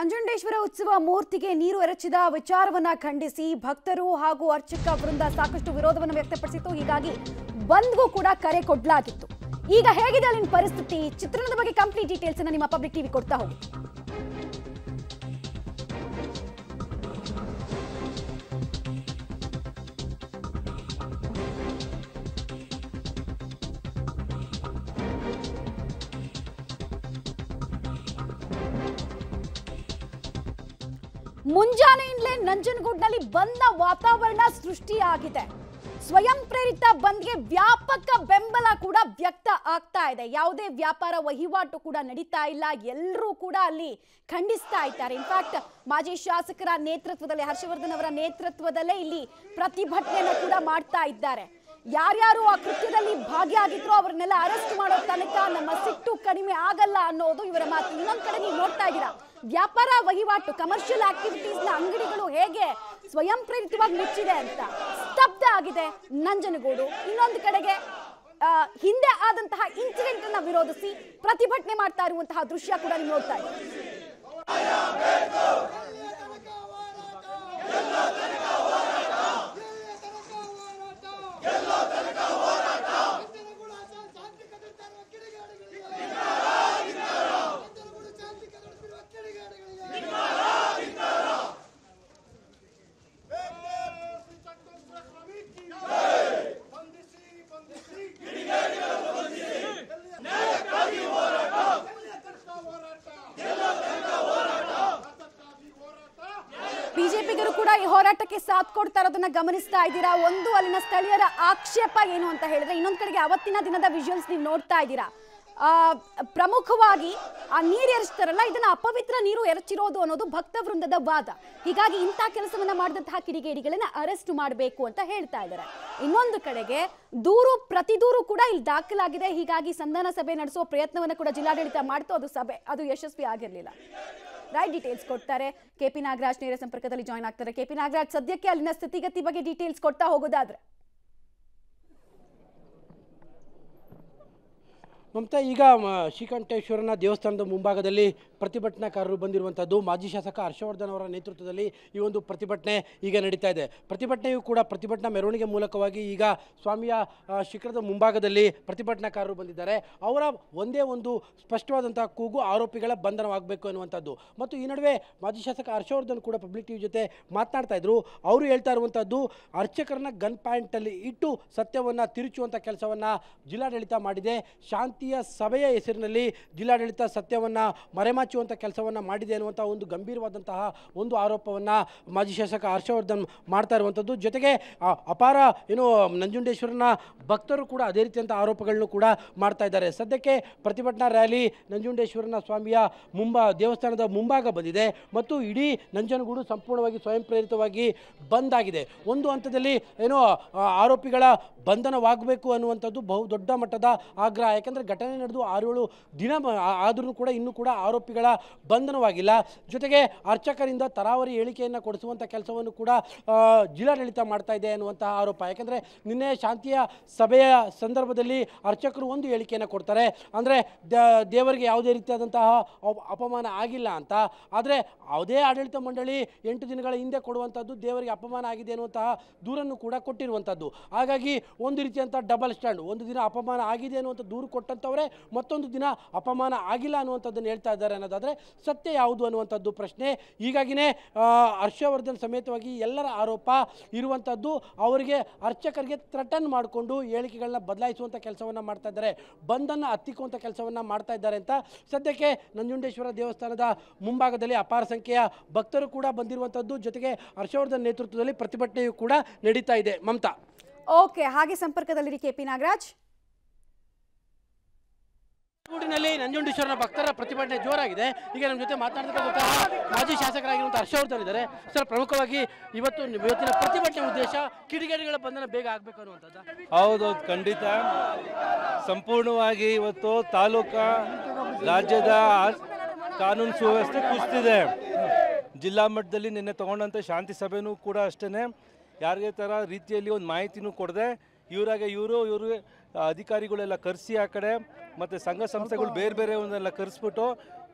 ನಂಜುಂಡೇಶ್ವರ ಉತ್ಸವ ಮೂರ್ತಿಗೆ ನೀರು ಎರಚಿದ ವಿಚಾರವನ್ನ ಖಂಡಿಸಿ ಭಕ್ತರು ಹಾಗೂ ಅರ್ಚಕ ವೃಂದ ಸಾಕಷ್ಟು ವಿರೋಧವನ್ನು ವ್ಯಕ್ತಪಡಿಸಿತ್ತು ಹೀಗಾಗಿ ಬಂದ್ಗೂ ಕೂಡ ಕರೆ ಕೊಡಲಾಗಿತ್ತು ಈಗ ಹೇಗಿದೆ ಅಲ್ಲಿನ ಪರಿಸ್ಥಿತಿ ಚಿತ್ರಣದ ಬಗ್ಗೆ ಕಂಪ್ಲೀಟ್ ಡೀಟೇಲ್ಸ್ ನಿಮ್ಮ ಪಬ್ಲಿಕ್ ಟಿವಿ ಕೊಡ್ತಾ ಹೋಗಿ ಮುಂಜಾನೆಯಿಂದಲೇ ನಂಜನಗೂಡ್ನಲ್ಲಿ ಬಂದ ವಾತಾವರಣ ಸೃಷ್ಟಿಯಾಗಿದೆ ಸ್ವಯಂ ಪ್ರೇರಿತ ಬಂದ್ಗೆ ವ್ಯಾಪಕ ಬೆಂಬಲ ಕೂಡ ವ್ಯಕ್ತ ಆಗ್ತಾ ಇದೆ ಯಾವುದೇ ವ್ಯಾಪಾರ ವಹಿವಾಟು ಕೂಡ ನಡೀತಾ ಇಲ್ಲ ಎಲ್ಲರೂ ಕೂಡ ಅಲ್ಲಿ ಖಂಡಿಸ್ತಾ ಇದ್ದಾರೆ ಇನ್ಫ್ಯಾಕ್ಟ್ ಮಾಜಿ ಶಾಸಕರ ನೇತೃತ್ವದಲ್ಲಿ ಹರ್ಷವರ್ಧನ್ ಅವರ ನೇತೃತ್ವದಲ್ಲೇ ಇಲ್ಲಿ ಪ್ರತಿಭಟನೆಯನ್ನು ಕೂಡ ಮಾಡ್ತಾ ಇದ್ದಾರೆ ಯಾರ್ಯಾರು ಆ ಕೃತ್ಯದಲ್ಲಿ ಭಾಗಿಯಾಗಿದ್ರು ಅವ್ರನ್ನೆಲ್ಲ ಅರೆಸ್ಟ್ ಮಾಡೋ ತನಕ ನಮ್ಮ ಸಿಟ್ಟು ಕಡಿಮೆ ಆಗಲ್ಲ ಅನ್ನೋದು ಇವರ ಮಾತು ಇನ್ನೊಂದ್ ಕಡೆ ನೀವು ನೋಡ್ತಾ ಇದ್ದೀರಾ ವ್ಯಾಪಾರ ವಹಿವಾಟು ಕಮರ್ಷಿಯಲ್ ಆಕ್ಟಿವಿಟೀಸ್ ನ ಅಂಗಡಿಗಳು ಹೇಗೆ ಸ್ವಯಂ ಪ್ರೇರಿತವಾಗಿ ಮುಚ್ಚಿದೆ ಅಂತ ಸ್ತಬ್ಧ ಆಗಿದೆ ನಂಜನಗೂಡು ಇನ್ನೊಂದು ಕಡೆಗೆ ಹಿಂದೆ ಆದಂತಹ ಇನ್ಸಿಡೆಂಟ್ ಅನ್ನ ವಿರೋಧಿಸಿ ಪ್ರತಿಭಟನೆ ಮಾಡ್ತಾ ಇರುವಂತಹ ದೃಶ್ಯ ಕೂಡ ನೀವು ನೋಡ್ತಾ ಇದ್ದೀರಾ ಬಿಜೆಪಿಗರು ಕೂಡ ಈ ಹೋರಾಟಕ್ಕೆ ಸಾಥ್ ಕೊಡ್ತಾ ಇರೋದನ್ನ ಗಮನಿಸ್ತಾ ಇದ್ದೀರಾ ಒಂದು ಅಲ್ಲಿನ ಸ್ಥಳೀಯರ ಆಕ್ಷೇಪ ಏನು ಅಂತ ಹೇಳಿದ್ರೆ ಇನ್ನೊಂದು ಕಡೆಗೆ ಅವತ್ತಿನ ದಿನದ ವಿಜುವಲ್ಸ್ ನೀವು ನೋಡ್ತಾ ಇದ್ದೀರಾ ಪ್ರಮುಖವಾಗಿ ಆ ನೀರು ಎರಚ್ತಾರಲ್ಲ ಇದನ್ನ ಅಪವಿತ್ರ ನೀರು ಎರಚಿರೋದು ಅನ್ನೋದು ಭಕ್ತ ವೃಂದದ ವಾದ ಹೀಗಾಗಿ ಇಂಥ ಕೆಲಸವನ್ನ ಮಾಡಿದಂತಹ ಕಿಡಿಗೇಡಿಗಳನ್ನ ಅರೆಸ್ಟ್ ಮಾಡಬೇಕು ಅಂತ ಹೇಳ್ತಾ ಇದ್ದಾರೆ ಇನ್ನೊಂದು ಕಡೆಗೆ ದೂರು ಪ್ರತಿ ದೂರು ಕೂಡ ಇಲ್ಲಿ ದಾಖಲಾಗಿದೆ ಹೀಗಾಗಿ ಸಂಧಾನ ಸಭೆ ನಡೆಸುವ ಪ್ರಯತ್ನವನ್ನ ಕೂಡ ಜಿಲ್ಲಾಡಳಿತ ಮಾಡ್ತು ಅದು ಸಭೆ ಅದು ಯಶಸ್ವಿ ಆಗಿರಲಿಲ್ಲ ರೈಟ್ ಡೀಟೇಲ್ಸ್ ಕೊಡ್ತಾರೆ ಕೆ ಪಿ ನಾಗರಾಜ್ ನೇರ ಸಂಪರ್ಕದಲ್ಲಿ ಜಾಯ್ನ್ ಆಗ್ತಾರೆ ಕೆ ನಾಗರಾಜ್ ಸದ್ಯಕ್ಕೆ ಅಲ್ಲಿನ ಸ್ಥಿತಿಗತಿ ಬಗ್ಗೆ ಡೀಟೇಲ್ಸ್ ಕೊಡ್ತಾ ಹೋಗೋದಾದ್ರೆ ಮಮತಾ ಈಗ ಶ್ರೀಕಂಠೇಶ್ವರನ ದೇವಸ್ಥಾನದ ಮುಂಭಾಗದಲ್ಲಿ ಪ್ರತಿಭಟನಾಕಾರರು ಬಂದಿರುವಂಥದ್ದು ಮಾಜಿ ಶಾಸಕ ಹರ್ಷವರ್ಧನ್ ಅವರ ನೇತೃತ್ವದಲ್ಲಿ ಈ ಒಂದು ಪ್ರತಿಭಟನೆ ಈಗ ನಡೀತಾ ಇದೆ ಪ್ರತಿಭಟನೆಯೂ ಕೂಡ ಪ್ರತಿಭಟನಾ ಮೆರವಣಿಗೆ ಮೂಲಕವಾಗಿ ಈಗ ಸ್ವಾಮಿಯ ಶಿಖರದ ಮುಂಭಾಗದಲ್ಲಿ ಪ್ರತಿಭಟನಾಕಾರರು ಬಂದಿದ್ದಾರೆ ಅವರ ಒಂದೇ ಒಂದು ಸ್ಪಷ್ಟವಾದಂಥ ಕೂಗು ಆರೋಪಿಗಳ ಬಂಧನವಾಗಬೇಕು ಅನ್ನುವಂಥದ್ದು ಮತ್ತು ಈ ನಡುವೆ ಮಾಜಿ ಶಾಸಕ ಹರ್ಷವರ್ಧನ್ ಕೂಡ ಪಬ್ಲಿಕ್ ಟಿವಿ ಜೊತೆ ಮಾತನಾಡ್ತಾ ಇದ್ರು ಅವರು ಹೇಳ್ತಾ ಇರುವಂಥದ್ದು ಅರ್ಚಕರನ್ನ ಗನ್ ಪಾಯಿಂಟಲ್ಲಿ ಇಟ್ಟು ಸತ್ಯವನ್ನು ತಿರುಚುವಂಥ ಕೆಲಸವನ್ನು ಜಿಲ್ಲಾಡಳಿತ ಮಾಡಿದೆ ಶಾಂತಿ ಸಭೆಯ ಹೆಸರಿನಲ್ಲಿ ಜಿಲ್ಲಾಡಳಿತ ಸತ್ಯವನ್ನು ಮರೆಮಾಚುವಂಥ ಕೆಲಸವನ್ನು ಮಾಡಿದೆ ಅನ್ನುವಂಥ ಒಂದು ಗಂಭೀರವಾದಂತಹ ಒಂದು ಆರೋಪವನ್ನು ಮಾಜಿ ಶಾಸಕ ಹರ್ಷವರ್ಧನ್ ಮಾಡ್ತಾ ಇರುವಂಥದ್ದು ಜೊತೆಗೆ ಅಪಾರ ಏನು ನಂಜುಂಡೇಶ್ವರನ ಭಕ್ತರು ಕೂಡ ಅದೇ ರೀತಿಯಂಥ ಆರೋಪಗಳನ್ನು ಕೂಡ ಮಾಡ್ತಾ ಇದ್ದಾರೆ ಸದ್ಯಕ್ಕೆ ಪ್ರತಿಭಟನಾ ರ್ಯಾಲಿ ನಂಜುಂಡೇಶ್ವರನ ಸ್ವಾಮಿಯ ಮುಂಬಾ ದೇವಸ್ಥಾನದ ಮುಂಭಾಗ ಬಂದಿದೆ ಮತ್ತು ಇಡೀ ನಂಜನಗೂಡು ಸಂಪೂರ್ಣವಾಗಿ ಸ್ವಯಂ ಪ್ರೇರಿತವಾಗಿ ಬಂದ್ ಆಗಿದೆ ಒಂದು ಹಂತದಲ್ಲಿ ಏನು ಆರೋಪಿಗಳ ಬಂಧನವಾಗಬೇಕು ಅನ್ನುವಂಥದ್ದು ಬಹು ದೊಡ್ಡ ಮಟ್ಟದ ಆಗ್ರಹ ಯಾಕಂದರೆ ಘಟನೆ ನಡೆದು ಆರೇಳು ದಿನ ಆದರೂ ಕೂಡ ಇನ್ನೂ ಕೂಡ ಆರೋಪಿಗಳ ಬಂಧನವಾಗಿಲ್ಲ ಜೊತೆಗೆ ಅರ್ಚಕರಿಂದ ತರಾವರಿ ಹೇಳಿಕೆಯನ್ನು ಕೊಡಿಸುವಂಥ ಕೆಲಸವನ್ನು ಕೂಡ ಜಿಲ್ಲಾಡಳಿತ ಮಾಡ್ತಾ ಇದೆ ಅನ್ನುವಂತಹ ಆರೋಪ ಯಾಕೆಂದರೆ ನಿನ್ನೆ ಶಾಂತಿಯ ಸಭೆಯ ಸಂದರ್ಭದಲ್ಲಿ ಅರ್ಚಕರು ಒಂದು ಹೇಳಿಕೆಯನ್ನು ಕೊಡ್ತಾರೆ ಅಂದರೆ ದೇವರಿಗೆ ಯಾವುದೇ ರೀತಿಯಾದಂತಹ ಅಪಮಾನ ಆಗಿಲ್ಲ ಅಂತ ಆದರೆ ಯಾವುದೇ ಆಡಳಿತ ಮಂಡಳಿ ಎಂಟು ದಿನಗಳ ಹಿಂದೆ ಕೊಡುವಂಥದ್ದು ದೇವರಿಗೆ ಅಪಮಾನ ಆಗಿದೆ ಅನ್ನುವಂತಹ ದೂರನ್ನು ಕೂಡ ಕೊಟ್ಟಿರುವಂಥದ್ದು ಹಾಗಾಗಿ ಒಂದು ರೀತಿಯಂಥ ಡಬಲ್ ಸ್ಟ್ಯಾಂಡ್ ಒಂದು ದಿನ ಅಪಮಾನ ಆಗಿದೆ ಅನ್ನುವಂಥ ದೂರು ಕೊಟ್ಟಂತ ಅನ್ನುವಂಥವ್ರೆ ಮತ್ತೊಂದು ದಿನ ಅಪಮಾನ ಆಗಿಲ್ಲ ಅನ್ನುವಂಥದ್ದನ್ನು ಹೇಳ್ತಾ ಇದ್ದಾರೆ ಅನ್ನೋದಾದರೆ ಸತ್ಯ ಯಾವುದು ಅನ್ನುವಂಥದ್ದು ಪ್ರಶ್ನೆ ಹೀಗಾಗಿಯೇ ಹರ್ಷವರ್ಧನ್ ಸಮೇತವಾಗಿ ಎಲ್ಲರ ಆರೋಪ ಇರುವಂಥದ್ದು ಅವರಿಗೆ ಅರ್ಚಕರಿಗೆ ಥ್ರಟನ್ ಮಾಡಿಕೊಂಡು ಹೇಳಿಕೆಗಳನ್ನ ಬದಲಾಯಿಸುವಂಥ ಕೆಲಸವನ್ನ ಮಾಡ್ತಾ ಇದ್ದಾರೆ ಬಂದನ್ನು ಹತ್ತಿಕ್ಕುವಂಥ ಕೆಲಸವನ್ನ ಮಾಡ್ತಾ ಇದ್ದಾರೆ ಅಂತ ಸದ್ಯಕ್ಕೆ ನಂಜುಂಡೇಶ್ವರ ದೇವಸ್ಥಾನದ ಮುಂಭಾಗದಲ್ಲಿ ಅಪಾರ ಸಂಖ್ಯೆಯ ಭಕ್ತರು ಕೂಡ ಬಂದಿರುವಂಥದ್ದು ಜೊತೆಗೆ ಹರ್ಷವರ್ಧನ್ ನೇತೃತ್ವದಲ್ಲಿ ಪ್ರತಿಭಟನೆಯೂ ಕೂಡ ನಡೀತಾ ಇದೆ ಮಮತಾ ಓಕೆ ಹಾಗೆ ಸಂಪರ್ಕದಲ್ಲಿರಿ ಕೆಪಿ ನಾಗರಾಜ್ ೂಡಿನಲ್ಲಿ ನಂಜುಂಡೇಶ್ವರನ ಭಕ್ತರ ಪ್ರತಿಭಟನೆ ಜೋರಾಗಿದೆ ಈಗ ನಮ್ಮ ಜೊತೆ ಮಾತನಾಡ್ತಕ್ಕಂಥ ಮಾಜಿ ಶಾಸಕರಾಗಿರುವಂತಹ ಹರ್ಷವರ್ಧನ್ ಇದ್ದಾರೆ ಸರ್ ಪ್ರಮುಖವಾಗಿ ಇವತ್ತು ಇವತ್ತಿನ ಪ್ರತಿಭಟನೆ ಉದ್ದೇಶ ಕಿಡಿಗೇಡಿಗಳ ಬಂಧನ ಬೇಗ ಆಗ್ಬೇಕು ಅನ್ನುವಂಥದ್ದು ಹೌದು ಖಂಡಿತ ಸಂಪೂರ್ಣವಾಗಿ ಇವತ್ತು ತಾಲೂಕಾ ರಾಜ್ಯದ ಕಾನೂನು ಸುವ್ಯವಸ್ಥೆ ಕುಸಿತಿದೆ ಜಿಲ್ಲಾ ಮಟ್ಟದಲ್ಲಿ ನಿನ್ನೆ ತಗೊಂಡಂಥ ಶಾಂತಿ ಸಭೆನೂ ಕೂಡ ಅಷ್ಟೇನೆ ಯಾರಿಗೆ ಥರ ರೀತಿಯಲ್ಲಿ ಒಂದು ಮಾಹಿತಿನೂ ಕೊಡದೆ ಇವರಾಗೆ ಇವರು ಇವ್ರಿಗೆ ಅಧಿಕಾರಿಗಳೆಲ್ಲ ಕರೆಸಿ ಆ ಕಡೆ ಮತ್ತು ಸಂಘ ಸಂಸ್ಥೆಗಳು ಬೇರೆ ಬೇರೆ ಒಂದೆಲ್ಲ ಕರೆಸ್ಬಿಟ್ಟು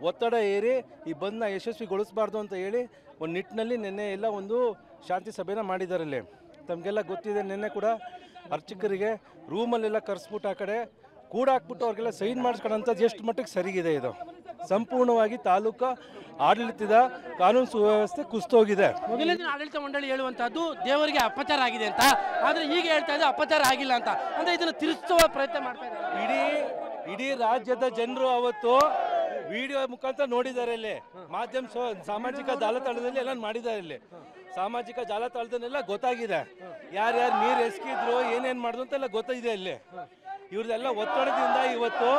ಒತ್ತಡ ಏರಿ ಈ ಬಂದ್ನ ಯಶಸ್ವಿಗೊಳಿಸಬಾರ್ದು ಅಂತ ಹೇಳಿ ಒಂದು ನಿಟ್ಟಿನಲ್ಲಿ ನಿನ್ನೆ ಎಲ್ಲ ಒಂದು ಶಾಂತಿ ಸಭೆನ ಮಾಡಿದ್ದಾರೆ ಇಲ್ಲಿ ತಮಗೆಲ್ಲ ಗೊತ್ತಿದೆ ನಿನ್ನೆ ಕೂಡ ಅರ್ಚಕರಿಗೆ ರೂಮಲ್ಲೆಲ್ಲ ಕರೆಸ್ಬಿಟ್ಟು ಆ ಕಡೆ ಕೂಡ ಹಾಕ್ಬಿಟ್ಟು ಅವ್ರಿಗೆಲ್ಲ ಸೈನ್ ಮಾಡಿಸ್ಕೊಂಡಂಥದ್ದು ಎಷ್ಟು ಮಟ್ಟಿಗೆ ಸರಿಗಿದೆ ಇದು ಸಂಪೂರ್ಣವಾಗಿ ತಾಲೂಕು ಆಡಳಿತದ ಕಾನೂನು ಸುವ್ಯವಸ್ಥೆ ಕುಸ್ತೋಗಿದೆ ಹೋಗಿದೆ ಆಡಳಿತ ಮಂಡಳಿ ಹೇಳುವಂತಹದ್ದು ದೇವರಿಗೆ ಅಪಚಾರ ಆಗಿದೆ ಅಂತ ಆದರೆ ಈಗ ಹೇಳ್ತಾ ಇದ್ದಾರೆ ಅಪಚಾರ ಆಗಿಲ್ಲ ಅಂತ ಅಂದ್ರೆ ಇದನ್ನು ತಿರುಗಿಸುವ ಪ್ರಯತ್ನ ಮಾಡ್ತಾ ಇದ್ದಾರೆ ಇಡೀ ಇಡೀ ರಾಜ್ಯದ ಜನರು ಅವತ್ತು ವಿಡಿಯೋ ಮುಖಾಂತರ ನೋಡಿದ್ದಾರೆ ಇಲ್ಲಿ ಮಾಧ್ಯಮ ಸಾಮಾಜಿಕ ಜಾಲತಾಣದಲ್ಲಿ ಎಲ್ಲ ಮಾಡಿದ್ದಾರೆ ಇಲ್ಲಿ ಸಾಮಾಜಿಕ ಜಾಲತಾಣದಲ್ಲೆಲ್ಲ ಗೊತ್ತಾಗಿದೆ ಯಾರ್ಯಾರು ನೀರು ಎಸ್ಕಿದ್ರು ಏನೇನು ಮಾಡಿದ್ರು ಅಂತೆಲ್ಲ ಗೊತ್ತಾಗಿದೆ ಇಲ್ಲಿ ಇವ್ರದೆಲ್ಲ ಒತ್ತಡದಿಂದ ಇವತ್ತು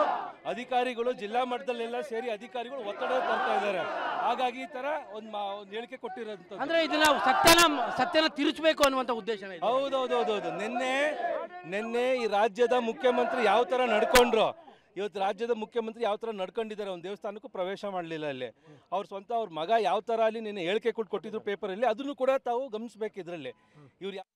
ಅಧಿಕಾರಿಗಳು ಜಿಲ್ಲಾ ಮಟ್ಟದಲ್ಲೆಲ್ಲ ಸೇರಿ ಅಧಿಕಾರಿಗಳು ಒತ್ತಡ ತರ್ತಾ ಇದ್ದಾರೆ ಹಾಗಾಗಿ ಈ ತರ ಒಂದ್ ಒಂದು ಹೇಳಿಕೆ ಕೊಟ್ಟಿರೋ ಅಂದ್ರೆ ಇದನ್ನ ಸತ್ಯನ ಸತ್ಯನ ತಿರುಚಬೇಕು ಅನ್ನುವಂತ ಉದ್ದೇಶ ಹೌದೌದೌದೌದು ನಿನ್ನೆ ನಿನ್ನೆ ಈ ರಾಜ್ಯದ ಮುಖ್ಯಮಂತ್ರಿ ಯಾವ ತರ ನಡ್ಕೊಂಡ್ರು ಇವತ್ತು ರಾಜ್ಯದ ಮುಖ್ಯಮಂತ್ರಿ ಯಾವ ತರ ನಡ್ಕೊಂಡಿದ್ದಾರೆ ಒಂದು ದೇವಸ್ಥಾನಕ್ಕೂ ಪ್ರವೇಶ ಮಾಡಲಿಲ್ಲ ಅಲ್ಲಿ ಅವ್ರ ಸ್ವಂತ ಅವ್ರ ಮಗ ಯಾವ ಥರ ಅಲ್ಲಿ ನಿನ್ನೆ ಹೇಳಿಕೆ ಕೊಟ್ಟು ಕೊಟ್ಟಿದ್ರು ಪೇಪರಲ್ಲಿ ಅದನ್ನು ಕೂಡ ತಾವು ಗಮನಿಸ್ಬೇಕು ಇದರಲ್ಲಿ ಇವ್ರು